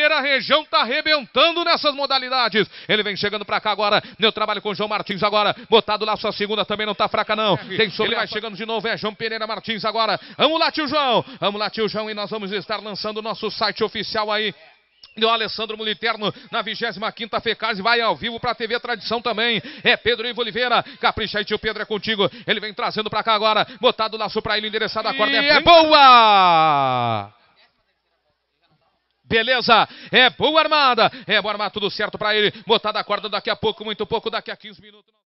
primeira região tá arrebentando nessas modalidades. Ele vem chegando para cá agora. Meu trabalho com o João Martins agora. Botado lá, sua segunda também não está fraca, não. É, Tem sobre, ele vai chegando de novo. É João Pereira Martins agora. Vamos lá, tio João. Vamos lá, tio João. E nós vamos estar lançando o nosso site oficial aí. O Alessandro Moliterno na 25ª FECAS vai ao vivo para a TV Tradição também. É Pedro Ivo Oliveira. Capricha aí, tio Pedro, é contigo. Ele vem trazendo para cá agora. Botado laço para ele, endereçado a corda. É, é boa! Beleza, é boa armada. É boa armada, tudo certo para ele. Botada a corda daqui a pouco, muito pouco, daqui a 15 minutos.